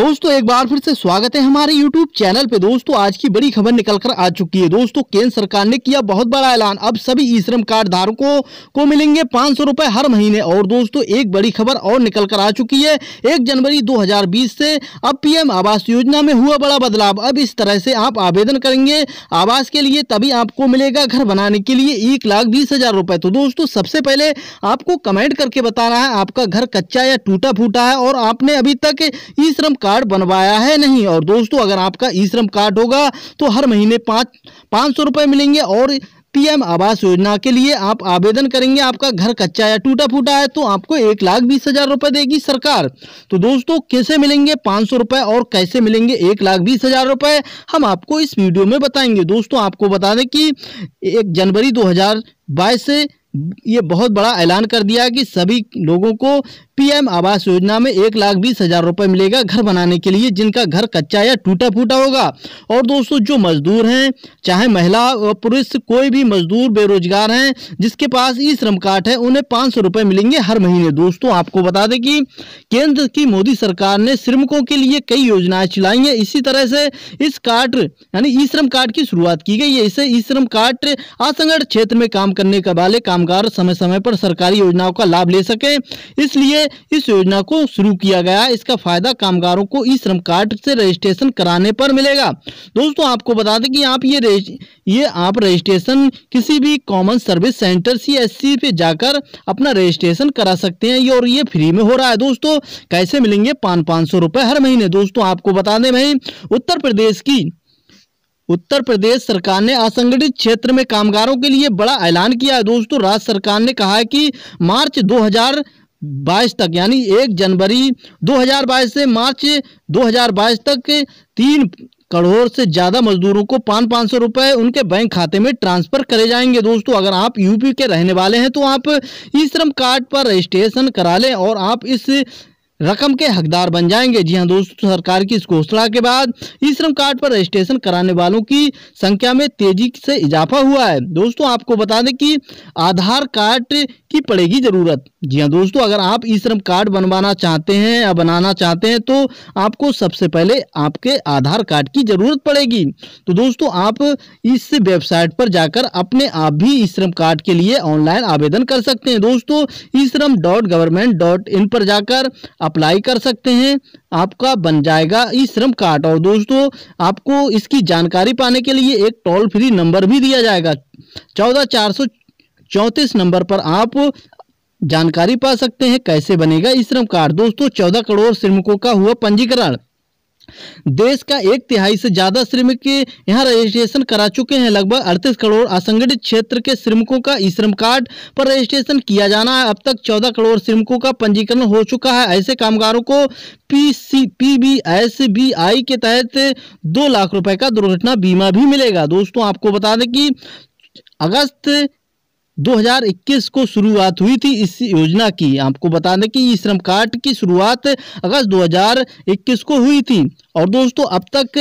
दोस्तों एक बार फिर से स्वागत है हमारे YouTube चैनल पे दोस्तों आज की बड़ी खबर निकल कर आ चुकी है दोस्तों केंद्र सरकार ने किया बहुत बड़ा ऐलान अब सभी ई श्रम कार्ड धारकों को मिलेंगे पाँच सौ रुपए हर महीने और दोस्तों एक बड़ी खबर और निकल कर आ चुकी है एक जनवरी 2020 से अब पीएम आवास योजना में हुआ बड़ा बदलाव अब इस तरह से आप आवेदन करेंगे आवास के लिए तभी आपको मिलेगा घर बनाने के लिए एक लाख बीस हजार रुपए तो दोस्तों सबसे पहले आपको कमेंट करके बताना है आपका घर कच्चा या टूटा फूटा है और आपने अभी तक ई श्रम कार्ड कार्ड बनवाया है नहीं और दोस्तों अगर आपका ई श्रम कार्ड होगा तो हर महीने पाँच पाँच सौ रुपये मिलेंगे और पीएम आवास योजना के लिए आप आवेदन करेंगे आपका घर कच्चा या टूटा फूटा है तो आपको एक लाख बीस हजार रुपए देगी सरकार तो दोस्तों कैसे मिलेंगे पाँच सौ रुपए और कैसे मिलेंगे एक लाख बीस हजार रुपए हम आपको इस वीडियो में बताएंगे दोस्तों आपको बता दें कि एक जनवरी 2022 से ये बहुत बड़ा ऐलान कर दिया कि सभी लोगों को पीएम आवास योजना में एक लाख बीस हज़ार रुपये मिलेगा घर बनाने के लिए जिनका घर कच्चा या टूटा फूटा होगा और दोस्तों जो मजदूर हैं चाहे महिला पुरुष कोई भी मजदूर बेरोजगार हैं जिसके पास ई श्रम कार्ड है उन्हें पाँच सौ रुपये मिलेंगे हर महीने दोस्तों आपको बता दें कि केंद्र की मोदी सरकार ने श्रमिकों के लिए कई योजनाएं चलाई हैं इसी तरह से इस कार्ड यानी ई श्रम कार्ड की शुरुआत की गई है इसे ई श्रम कार्ड असंगठित क्षेत्र में काम करने का वाले काम कामगार समय समय पर सरकारी योजनाओं का लाभ ले सके इसलिए इस योजना को शुरू किया गया इसका फायदा कामगारों को ई श्रम कार्ड से रजिस्ट्रेशन कराने पर मिलेगा दोस्तों आपको बता दें कि आप ये ये आप रजिस्ट्रेशन किसी भी common service centre C S C पे जाकर अपना रजिस्ट्रेशन करा सकते हैं ये और ये फ्री में हो रहा है दोस्तों कैसे मिलेंगे पाँच पाँच सौ रुपये हर महीने दोस्तों आपको बता दें भाई उत्तर प्रदेश की उत्तर प्रदेश सरकार ने असंगठित क्षेत्र में कामगारों के लिए बड़ा ऐलान किया है दोस्तों राज्य सरकार ने कहा है कि मार्च 2022 तक यानी 1 जनवरी 2022 से मार्च 2022 तक तीन करोड़ से ज़्यादा मजदूरों को पाँच पाँच सौ रुपये उनके बैंक खाते में ट्रांसफ़र करे जाएंगे दोस्तों अगर आप यूपी के रहने वाले हैं तो आप ई श्रम कार्ड पर रजिस्ट्रेशन करा लें और आप इस रकम के हकदार बन जाएंगे जी हाँ दोस्तों सरकार की इस घोषणा के बाद ई श्रम कार्ड पर रजिस्ट्रेशन कराने वालों की संख्या में तेजी से इजाफा हुआ है दोस्तों आपको बता दें कि आधार कार्ड की पड़ेगी ज़रूरत जी हाँ दोस्तों अगर आप ई श्रम कार्ड बनवाना चाहते हैं या बनाना चाहते हैं तो आपको सबसे पहले आपके आधार कार्ड की ज़रूरत पड़ेगी तो दोस्तों आप इस वेबसाइट पर जाकर अपने आप भी ई श्रम कार्ड के लिए ऑनलाइन आवेदन कर सकते हैं दोस्तों ई श्रम डॉट गवर्नमेंट डॉट इन पर जाकर अप्लाई कर सकते हैं आपका बन जाएगा ई श्रम कार्ड और दोस्तों आपको इसकी जानकारी पाने के लिए एक टोल फ्री नंबर भी दिया जाएगा चौदह चार सौ चौंतीस नंबर पर आप जानकारी पा सकते हैं कैसे बनेगा ई श्रम कार्ड दोस्तों चौदह करोड़ श्रमिकों का हुआ पंजीकरण देश का एक तिहाई से ज्यादा श्रमिक यहाँ रजिस्ट्रेशन करा चुके हैं लगभग अड़तीस करोड़ असंगठित क्षेत्र के श्रमिकों का ई श्रम कार्ड पर रजिस्ट्रेशन किया जाना है अब तक 14 करोड़ श्रमिकों का पंजीकरण हो चुका है ऐसे कामगारों को P C P B S B I के तहत दो लाख रुपए का दुर्घटना बीमा भी मिलेगा दोस्तों आपको बता दें कि अगस्त 2021 को शुरुआत हुई थी इस योजना की आपको बता दें कि श्रम कार्ड की शुरुआत अगस्त 2021 को हुई थी और दोस्तों अब तक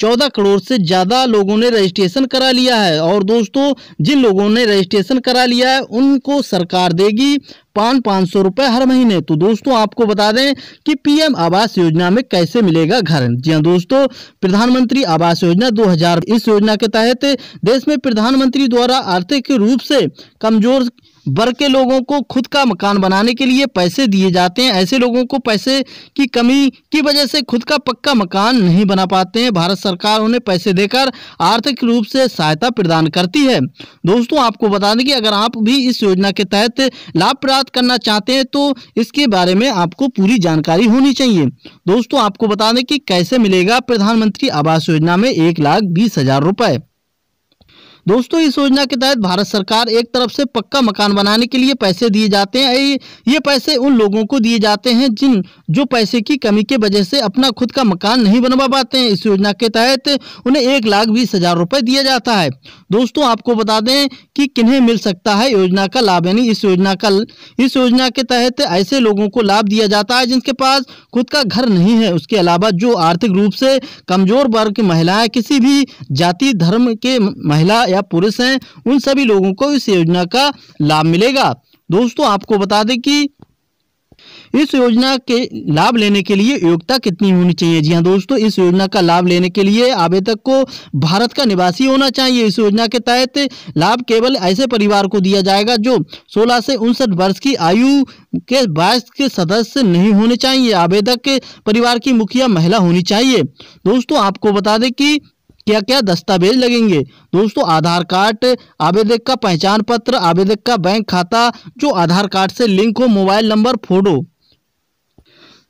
चौदह करोड़ से ज़्यादा लोगों ने रजिस्ट्रेशन करा लिया है और दोस्तों जिन लोगों ने रजिस्ट्रेशन करा लिया है उनको सरकार देगी पाँच पाँच सौ रुपये हर महीने तो दोस्तों आपको बता दें कि पीएम आवास योजना में कैसे मिलेगा घर जी हाँ दोस्तों प्रधानमंत्री आवास योजना 2000 इस योजना के तहत देश में प्रधानमंत्री द्वारा आर्थिक रूप से कमजोर वर्ग के लोगों को खुद का मकान बनाने के लिए पैसे दिए जाते हैं ऐसे लोगों को पैसे की कमी की वजह से खुद का पक्का मकान नहीं बना पाते हैं भारत सरकार उन्हें पैसे देकर आर्थिक रूप से सहायता प्रदान करती है दोस्तों आपको बता दें कि अगर आप भी इस योजना के तहत लाभ प्राप्त करना चाहते हैं तो इसके बारे में आपको पूरी जानकारी होनी चाहिए दोस्तों आपको बता दें कि कैसे मिलेगा प्रधानमंत्री आवास योजना में एक लाख बीस हजार रुपए दोस्तों इस योजना के तहत भारत सरकार एक तरफ से पक्का मकान बनाने के लिए पैसे दिए जाते हैं ये पैसे उन लोगों को दिए जाते हैं जिन जो पैसे की कमी के वजह से अपना खुद का मकान नहीं बनवा पाते हैं इस योजना के तहत उन्हें एक लाख बीस हजार रुपए दिया जाता है दोस्तों आपको बता दें कि किन्हें मिल सकता है योजना का लाभ यानी इस योजना का इस योजना के तहत ऐसे लोगों को लाभ दिया जाता है जिनके पास खुद का घर नहीं है उसके अलावा जो आर्थिक रूप से कमजोर वर्ग की महिलाएं किसी भी जाति धर्म के महिला या पुरुष हैं उन सभी लोगों को इस योजना का लाभ मिलेगा दोस्तों आपको बता दें कि इस योजना के लाभ लेने के लिए योग्यता कितनी होनी चाहिए जी हाँ दोस्तों इस योजना का लाभ लेने के लिए आवेदक को भारत का निवासी होना चाहिए इस योजना के तहत लाभ केवल ऐसे परिवार को दिया जाएगा जो 16 से उनसठ वर्ष की आयु के बाईस के सदस्य नहीं होने चाहिए आवेदक के परिवार की मुखिया महिला होनी चाहिए दोस्तों आपको बता दें कि क्या क्या दस्तावेज लगेंगे दोस्तों आधार कार्ड आवेदक का पहचान पत्र आवेदक का बैंक खाता जो आधार कार्ड से लिंक हो मोबाइल नंबर फोटो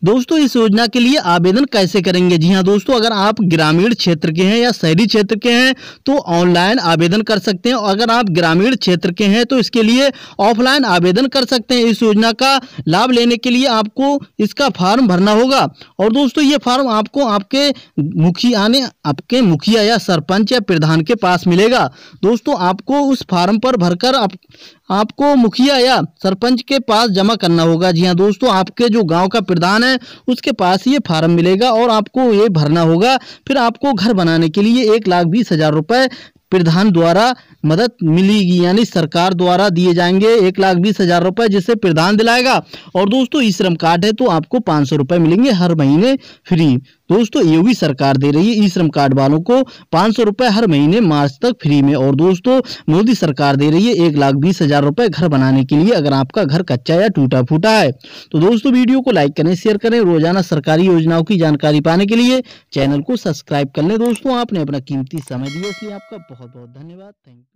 दोस्तों इस योजना के लिए आवेदन कैसे करेंगे जी हाँ दोस्तों अगर आप ग्रामीण क्षेत्र के हैं या शहरी क्षेत्र के हैं तो ऑनलाइन आवेदन कर सकते हैं और अगर आप ग्रामीण क्षेत्र के हैं तो इसके लिए ऑफलाइन आवेदन कर सकते हैं इस योजना का लाभ लेने के लिए आपको इसका फार्म भरना होगा और दोस्तों ये फार्म आपको आपके मुखिया ने आपके मुखिया या सरपंच या प्रधान के पास मिलेगा दोस्तों आपको उस फार्म पर भरकर आप आपको मुखिया या सरपंच के पास जमा करना होगा जी हाँ दोस्तों आपके जो गांव का प्रधान है उसके पास ये फार्म मिलेगा और आपको ये भरना होगा फिर आपको घर बनाने के लिए एक लाख बीस हज़ार रुपए प्रधान द्वारा मदद मिलेगी यानी सरकार द्वारा दिए जाएंगे एक लाख बीस हज़ार रुपए जिसे प्रदान दिलाएगा और दोस्तों ई श्रम कार्ड है तो आपको पाँच सौ रुपये मिलेंगे हर महीने फ्री दोस्तों योगी सरकार दे रही है ई श्रम कार्ड वालों को पाँच सौ रुपये हर महीने मार्च तक फ्री में और दोस्तों मोदी सरकार दे रही है एक लाख बीस हज़ार रुपये घर बनाने के लिए अगर आपका घर कच्चा या टूटा फूटा है तो दोस्तों वीडियो को लाइक करें शेयर करें रोजाना सरकारी योजनाओं की जानकारी पाने के लिए चैनल को सब्सक्राइब कर लें दोस्तों आपने अपना कीमती समय दिया इसलिए आपका बहुत बहुत धन्यवाद थैंक यू